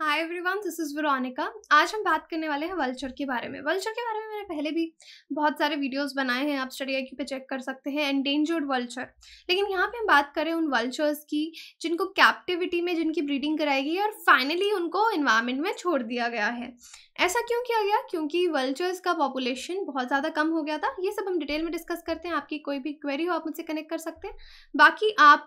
Hi everyone this is Veronica आज हम बात करने वाले हैं वल्चर के बारे में वल्चर के बारे में मैंने पहले भी बहुत सारे वीडियोस बनाए हैं आप स्टडी आई पे चेक कर सकते हैं एंडेंजर्ड वल्चर लेकिन यहाँ पे हम बात करें उन वल्चर्स की जिनको कैप्टिविटी में जिनकी ब्रीडिंग कराई गई और फाइनली उनको इन्वायरमेंट में छोड़ दिया गया है ऐसा क्यों किया गया क्योंकि वल्चर्स का पॉपुलेशन बहुत ज़्यादा कम हो गया था ये सब हम डिटेल में डिस्कस करते हैं आपकी कोई भी क्वेरी हो आप मुझसे कनेक्ट कर सकते हैं बाकी आप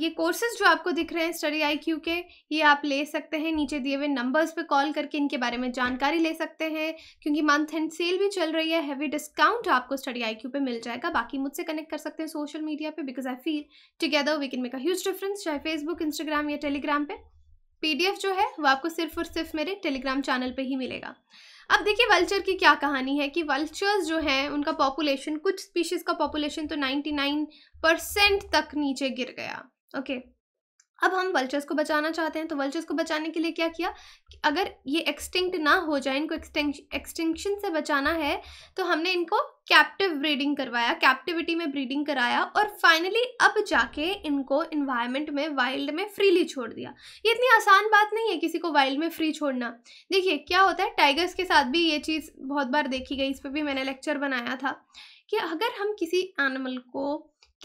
ये कोर्सेज जो आपको दिख रहे हैं स्टडी आई क्यू के ये आप ले सकते हैं नीचे दिए हुए नंबर्स पे कॉल करके इनके बारे में जानकारी ले सकते हैं क्योंकि मंथ एंड सेल भी चल रही है हैवी डिस्काउंट आपको स्टडी आई क्यू पे मिल जाएगा बाकी मुझसे कनेक्ट कर सकते हैं सोशल मीडिया पे because I feel together we can make a huge difference चाहे फेसबुक इंस्टाग्राम या टेलीग्राम पे पीडीएफ जो है वो आपको सिर्फ और सिर्फ मेरे टेलीग्राम चैनल पे ही मिलेगा अब देखिए वल्चर की क्या कहानी है कि वल्चर्स जो हैं उनका पॉपुलेशन कुछ स्पीशीज़ का पॉपुलेशन तो 99 परसेंट तक नीचे गिर गया ओके okay. अब हम वल्चर्स को बचाना चाहते हैं तो वल्चर्स को बचाने के लिए क्या किया कि अगर ये एक्सटिंक्ट ना हो जाए इनको एक्सटिंक्शन से बचाना है तो हमने इनको कैप्टिव ब्रीडिंग करवाया कैप्टिविटी में ब्रीडिंग कराया और फाइनली अब जाके इनको इन्वायरमेंट में वाइल्ड में फ्रीली छोड़ दिया ये इतनी आसान बात नहीं है किसी को वाइल्ड में फ्री छोड़ना देखिए क्या होता है टाइगर्स के साथ भी ये चीज़ बहुत बार देखी गई इस पर भी मैंने लेक्चर बनाया था कि अगर हम किसी एनिमल को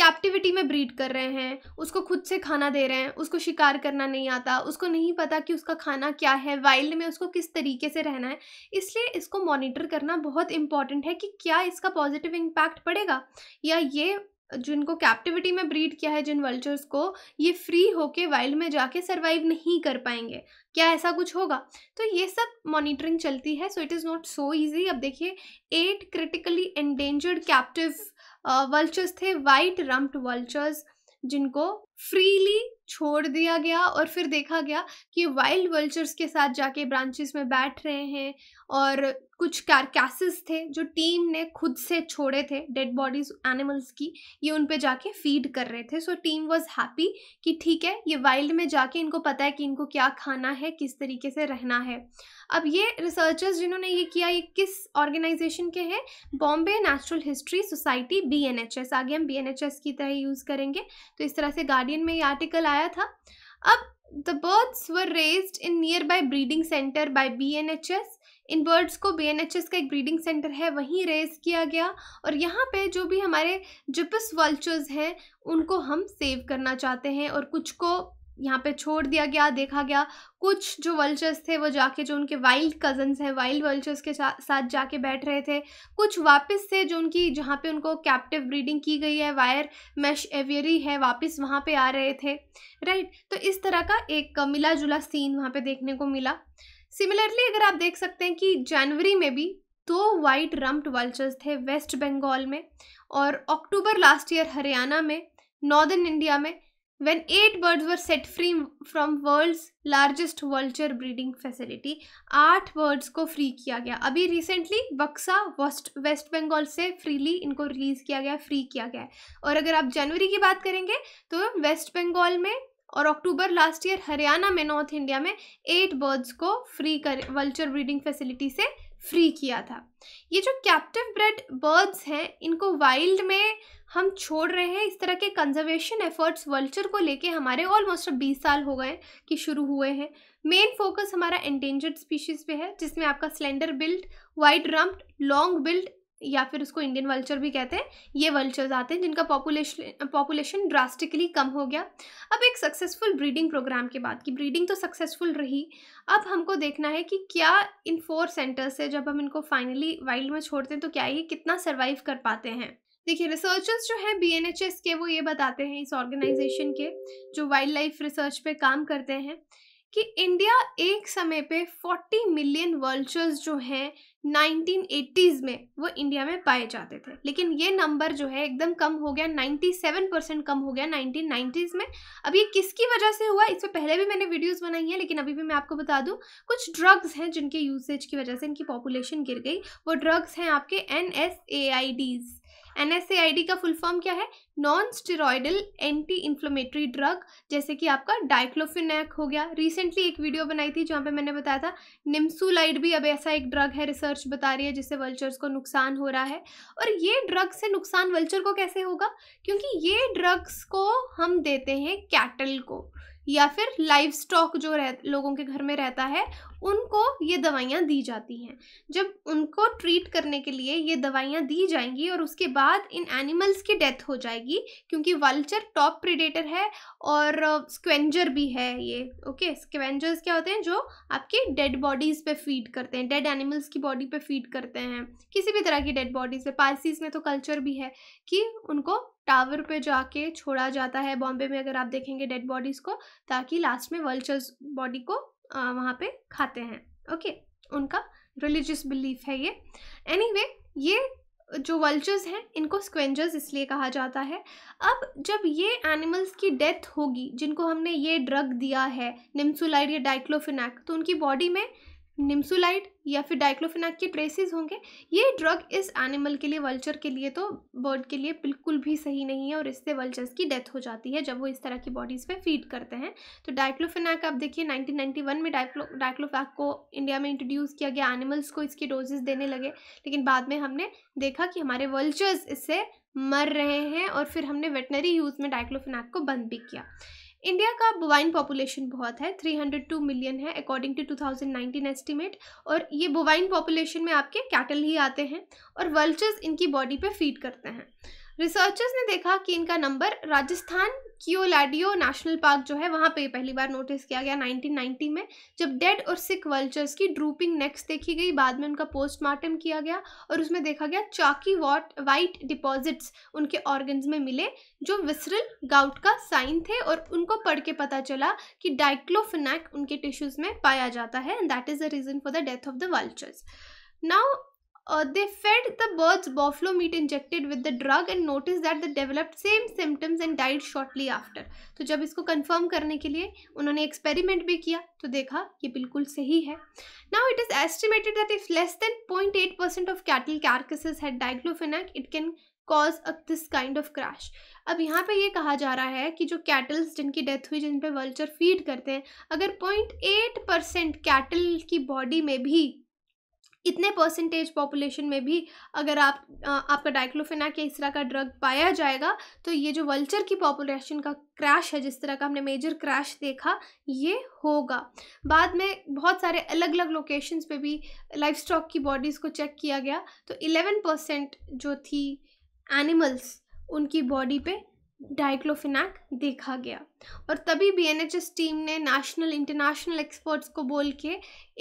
कैप्टिविटी में ब्रीड कर रहे हैं उसको खुद से खाना दे रहे हैं उसको शिकार करना नहीं आता उसको नहीं पता कि उसका खाना क्या है वाइल्ड में उसको किस तरीके से रहना है इसलिए इसको मॉनिटर करना बहुत इंपॉर्टेंट है कि क्या इसका पॉजिटिव इम्पैक्ट पड़ेगा या ये जिनको कैप्टिविटी में ब्रीड किया है जिन वल्चर्स को ये फ्री होके वाइल्ड में जाके सर्वाइव नहीं कर पाएंगे क्या ऐसा कुछ होगा तो ये सब मॉनिटरिंग चलती है so it is not so easy अब देखिए eight critically endangered captive vultures थे वाइट रम्प्ड वल्चर्स जिनको फ्रीली छोड़ दिया गया और फिर देखा गया कि वाइल्ड वल्चर्स के साथ जाके ब्रांचेस में बैठ रहे हैं और कुछ कैरकैसेस थे जो टीम ने खुद से छोड़े थे डेड बॉडीज एनिमल्स की ये उन पर जाके फीड कर रहे थे सो टीम वाज हैप्पी कि ठीक है ये वाइल्ड में जाके इनको पता है कि इनको क्या खाना है किस तरीके से रहना है अब ये रिसर्चर्स जिन्होंने ये किया ये किस ऑर्गेनाइजेशन के हैं Bombay natural history society B N H S आगे हम बी एन एच एस की तरह यूज़ करेंगे तो इस तरह से गार्डियन में ये आर्टिकल आया था अब The birds were raised in nearby breeding center by BNHS. इन बर्ड्स को बी का एक ब्रीडिंग सेंटर है वहीं रेज किया गया और यहाँ पे जो भी हमारे जिपस वल्चर्स हैं उनको हम सेव करना चाहते हैं और कुछ को यहाँ पे छोड़ दिया गया देखा गया कुछ जो वल्चर्स थे वो जाके जो उनके वाइल्ड कजन्स हैं वाइल्ड वल्चर्स के साथ जाके बैठ रहे थे कुछ वापस से जो उनकी जहाँ पे उनको कैप्टिव ब्रीडिंग की गई है वायर मैश एवियरी है वापस वहाँ पे आ रहे थे राइट तो इस तरह का एक मिला जुला सीन वहाँ पर देखने को मिला सिमिलरली अगर आप देख सकते हैं कि जनवरी में भी दो वाइट रम्प्ड वल्चर्स थे वेस्ट बंगाल में और अक्टूबर लास्ट ईयर हरियाणा में नॉर्दर्न इंडिया में when eight birds were set free from world's largest vulture breeding facility आठ birds को free किया गया अभी recently बक्सा वेस्ट वेस्ट बंगाल से freely इनको release किया गया free किया गया है और अगर आप जनवरी की बात करेंगे तो वेस्ट बंगाल में और अक्टूबर लास्ट ईयर हरियाणा में नॉर्थ इंडिया में एट बर्ड्स को फ्री कर वल्चर ब्रीडिंग फैसिलिटी से फ्री किया था ये जो कैप्टिव ब्रेड बर्ड्स हैं इनको वाइल्ड में हम छोड़ रहे हैं इस तरह के कंजर्वेशन एफर्ट्स वल्चर को लेके हमारे ऑलमोस्ट अब बीस साल हो गए कि शुरू हुए हैं मेन फोकस हमारा एंडेंजर्ड स्पीशीज़ पे है जिसमें आपका slender billed wide rumped long billed या फिर उसको इंडियन वल्चर भी कहते हैं ये वल्चर्स आते हैं जिनका पॉपुलेशन पॉपुलेशन ड्रास्टिकली कम हो गया अब एक सक्सेसफुल ब्रीडिंग प्रोग्राम की बात की ब्रीडिंग तो सक्सेसफुल रही अब हमको देखना है कि क्या इन फोर सेंटर्स से जब हम इनको फाइनली वाइल्ड में छोड़ते हैं तो क्या ये कितना सर्वाइव कर पाते हैं देखिए रिसर्चर्स जो हैं बी के वो ये बताते हैं इस ऑर्गेनाइजेशन के जो वाइल्ड लाइफ रिसर्च पे काम करते हैं कि इंडिया एक समय पे 40 मिलियन वर्ल्चर्स जो हैं 1980s में वो इंडिया में पाए जाते थे लेकिन ये नंबर जो है एकदम कम हो गया 97 परसेंट कम हो गया 1990s में अब ये किसकी वजह से हुआ इस पर पहले भी मैंने वीडियोस बनाई हैं लेकिन अभी भी मैं आपको बता दूं कुछ ड्रग्स हैं जिनके यूसेज की वजह से इनकी पॉपुलेशन गिर गई वो ड्रग्स हैं आपके एन एन का फुल फॉर्म क्या है non steroidal anti inflammatory drug जैसे कि आपका डाइक्लोफिनैक हो गया रिसेंटली एक वीडियो बनाई थी जहाँ पे मैंने बताया था निम्सुलाइड भी अब ऐसा एक ड्रग है रिसर्च बता रही है जिससे वल्चर्स को नुकसान हो रहा है और ये ड्रग से नुकसान वल्चर को कैसे होगा क्योंकि ये ड्रग्स को हम देते हैं कैटल को या फिर लाइव स्टॉक जो रह लोगों के घर में रहता है उनको ये दवाइयाँ दी जाती हैं जब उनको ट्रीट करने के लिए ये दवाइयाँ दी जाएंगी और उसके बाद इन एनिमल्स की डेथ हो जाएगी क्योंकि वल्चर टॉप प्रिडेटर है और स्क्वेंजर भी है ये ओके स्क्वेंजर्स क्या होते हैं जो आपके डेड बॉडीज़ पे फीड करते हैं डेड एनिमल्स की बॉडी पे फीड करते हैं किसी भी तरह की डेड बॉडीज़ पे पारसीज में तो कल्चर भी है कि उनको टावर पे जाके छोड़ा जाता है बॉम्बे में अगर आप देखेंगे डेड बॉडीज़ को ताकि लास्ट में वर्ल्चर्स बॉडी को आ, वहाँ पे खाते हैं ओके उनका रिलीजियस बिलीफ है ये एनी anyway, ये जो वल्चर्स हैं इनको स्क्वेंजर्स इसलिए कहा जाता है अब जब ये एनिमल्स की डेथ होगी जिनको हमने ये ड्रग दिया है निम्सुलाइड या डाइक्लोफिनैक तो उनकी बॉडी में निम्सुलाइड या फिर डाइक्लोफिनाक के ट्रेसेस होंगे ये ड्रग इस एनिमल के लिए वल्चर के लिए तो बर्ड के लिए बिल्कुल भी सही नहीं है और इससे वल्चर्स की डेथ हो जाती है जब वो इस तरह की बॉडीज़ पे फीड करते हैं तो डाइक्लोफिनाक आप देखिए 1991 में डाइक्लो डाइक्लोफैक को इंडिया में इंट्रोड्यूस किया गया एनिमल्स को इसके डोजेज देने लगे लेकिन बाद में हमने देखा कि हमारे वल्चर्स इससे मर रहे हैं और फिर हमने वेटनरी यूज़ में डाइक्लोफिनाक को बंद भी किया इंडिया का बोवाइन पॉपुलेशन बहुत है 302 मिलियन है अकॉर्डिंग टू 2019 एस्टिमेट और ये बोवाइन पॉपुलेशन में आपके कैटल ही आते हैं और वर्ल्चर्स इनकी बॉडी पे फीड करते हैं रिसर्चर्स ने देखा कि इनका number Rajasthan Keoladeo national park जो है वहाँ पे पहली बार नोटिस किया गया 1990 में जब डेड और सिक वल्चर्स की ड्रूपिंग नेक्स देखी गई बाद में उनका पोस्टमार्टम किया गया और उसमें देखा गया चाकी वॉट वाइट डिपॉजिट्स उनके ऑर्गन्स में मिले जो विसरल गाउट का साइन थे और उनको पढ़ के पता चला कि डाइक्लोफिनैक उनके टिश्यूज़ में पाया जाता है and that is the reason for the death of the vultures now Uh, they fed the birds buffalo meat injected with the drug and noticed that they developed same symptoms and died shortly after. तो जब इसको confirm करने के लिए उन्होंने experiment भी किया तो देखा ये बिल्कुल सही है now it is estimated that if less than 0.8% of cattle carcasses had carcasses had diclofenac it can cause a this kind of crash अब यहाँ पे ये कहा जा रहा है कि जो कैटल्स जिनकी डेथ हुई जिन पे वल्चर फीड करते हैं अगर पॉइंट एट परसेंट कैटल की बॉडी में भी इतने परसेंटेज पॉपुलेशन में भी अगर आप आ, आपका डाइक्लोफेनाक या इस तरह का ड्रग पाया जाएगा तो ये जो वल्चर की पॉपुलेशन का क्रैश है जिस तरह का हमने मेजर क्रैश देखा ये होगा बाद में बहुत सारे अलग अलग लोकेशंस पे भी लाइफ स्टॉक की बॉडीज़ को चेक किया गया तो 11 परसेंट जो थी एनिमल्स उनकी बॉडी पे डाइक्लोफिनैक देखा गया और तभी एस टीम ने नेशनल इंटरनेशनल एक्सपर्ट्स को बोल के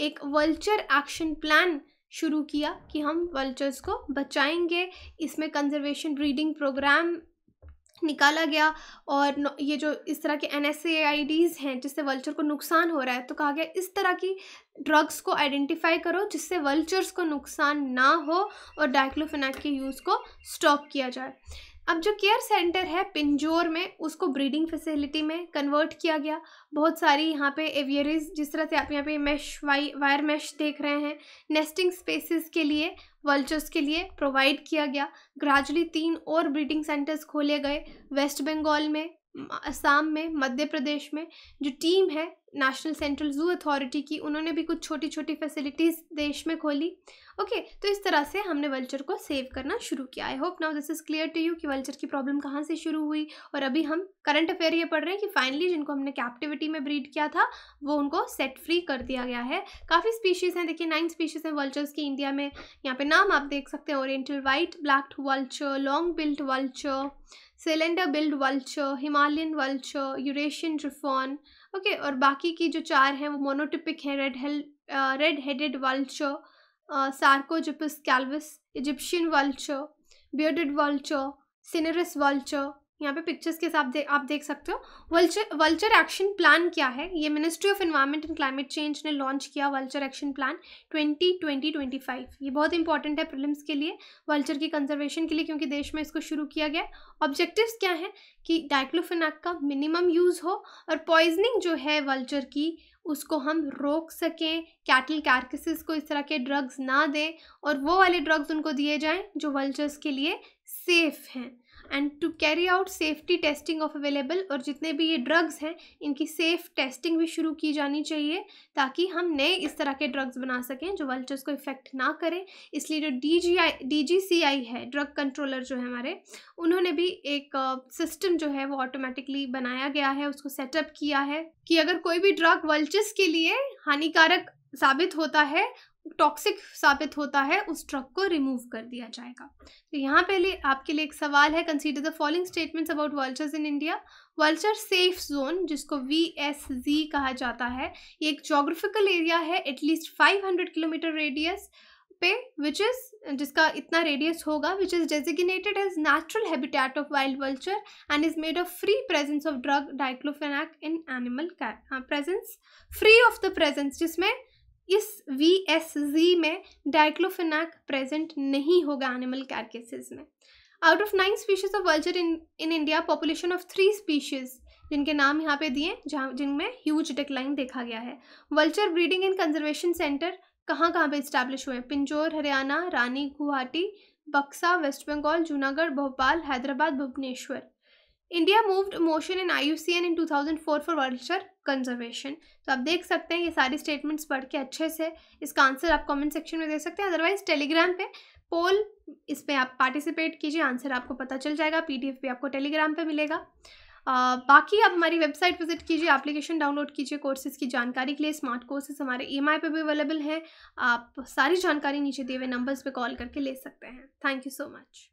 एक वल्चर एक्शन प्लान शुरू किया कि हम वल्चर्स को बचाएंगे इसमें कंजर्वेशन ब्रीडिंग प्रोग्राम निकाला गया और ये जो इस तरह के एन एस हैं जिससे वल्चर को नुकसान हो रहा है तो कहा गया इस तरह की ड्रग्स को आइडेंटिफाई करो जिससे वल्चर्स को नुकसान ना हो और डाइक्लोफिनैक के यूज़ को स्टॉप किया जाए अब जो केयर सेंटर है पिंजोर में उसको ब्रीडिंग फैसिलिटी में कन्वर्ट किया गया बहुत सारी यहाँ पे एवियरीज जिस तरह से आप यहाँ पे मैश वाई वायर मैश देख रहे हैं नेस्टिंग स्पेसेस के लिए वल्चर्स के लिए प्रोवाइड किया गया ग्रेजुअली तीन और ब्रीडिंग सेंटर्स खोले गए वेस्ट बंगाल में असम में मध्य प्रदेश में जो टीम है नेशनल सेंट्रल जू अथॉरिटी की उन्होंने भी कुछ छोटी छोटी फैसिलिटीज़ देश में खोली ओके तो इस तरह से हमने वल्चर को सेव करना शुरू किया I hope now this is clear to you कि वल्चर की प्रॉब्लम कहाँ से शुरू हुई और अभी हम करंट अफेयर ये पढ़ रहे हैं कि फाइनली जिनको हमने कैप्टिविटी में ब्रीड किया था वो उनको सेट फ्री कर दिया गया है काफ़ी स्पीशीज़ हैं देखिए नाइन स्पीशीज़ हैं वल्चर्स की इंडिया में यहाँ पर नाम आप देख सकते हैं oriental white black vulture long billed vulture slender billed vulture Himalayan vulture Eurasian griffon okay और बाकी की जो चार हैं वो मोनोटिपिक हैं रेड हेल red headed vulture Sarcogyps calvus Egyptian vulture bearded vulture cinereous vulture यहाँ पे पिक्चर्स के साथ आप देख सकते हो वल्चर वल्चर एक्शन प्लान क्या है ये ministry of environment and climate change ने लॉन्च किया vulture action plan twenty twenty twenty five ये बहुत इंपॉर्टेंट है प्रिलिम्स के लिए वल्चर की कंजर्वेशन के लिए क्योंकि देश में इसको शुरू किया गया ऑब्जेक्टिव्स क्या हैं कि डाइक्लोफिनाक का मिनिमम यूज़ हो और पॉइजनिंग जो है वल्चर की उसको हम रोक सकें कैटल कार्कसिस को इस तरह के ड्रग्स ना दें और वो वाले ड्रग्स उनको दिए जाएँ जो वल्चर्स के लिए सेफ़ हैं and to carry out safety testing of available और जितने भी ये ड्रग्स हैं इनकी सेफ टेस्टिंग भी शुरू की जानी चाहिए ताकि हम नए इस तरह के ड्रग्स बना सकें जो वल्चर्स को इफ़ेक्ट ना करें इसलिए जो D G I D G सी आई है ड्रग कंट्रोलर जो है हमारे उन्होंने भी एक सिस्टम uh, जो है वो ऑटोमेटिकली बनाया गया है उसको सेटअप किया है कि अगर कोई भी ड्रग वल्चर्स के लिए हानिकारक साबित होता है टॉक्सिक साबित होता है उस ड्रग को रिमूव कर दिया जाएगा तो यहाँ पहले आपके लिए एक सवाल है consider the following statements about vultures in India vulture safe zone जिसको वी एस जी कहा जाता है ये एक जोग्राफिकल एरिया है एटलीस्ट 500 किलोमीटर रेडियस पे विच इज़ जिसका इतना रेडियस होगा which is designated as natural habitat of wild vulture and is made of free presence of drug diclofenac in animal presence free of the presence जिसमें इस we S जी में diclofenac present नहीं होगा animal carcasses में out of nine species of vulture in in India population of three species जिनके नाम यहाँ पे दिए जहाँ जिनमें ह्यूज डिक्लाइन देखा गया है vulture breeding and conservation centre कहाँ कहाँ पे इस्टेब्लिश हुए हैं पिंजोर Haryana Rani Guwahati Buxa west Bengal Junagadh Bhopal Hyderabad Bhubaneswar India moved motion in I U C N in two thousand four for vulture conservation तो आप देख सकते हैं ये सारी स्टेटमेंट्स पढ़ के अच्छे से इसका आंसर आप कॉमेंट सेक्शन में दे सकते हैं अदरवाइज टेलीग्राम पे पोल इस पर आप पार्टिसिपेट कीजिए आंसर आपको पता चल जाएगा पी डी एफ भी आपको टेलीग्राम पर मिलेगा आ, बाकी आप हमारी वेबसाइट विजिट कीजिए एप्लीकेशन डाउनलोड कीजिए कोर्सेज की जानकारी के लिए स्मार्ट कोर्सेज हमारे ई एम आई पर भी अवेलेबल हैं आप सारी जानकारी नीचे दिए हुए नंबर्स पर कॉल करके ले सकते हैं थैंक यू सो मच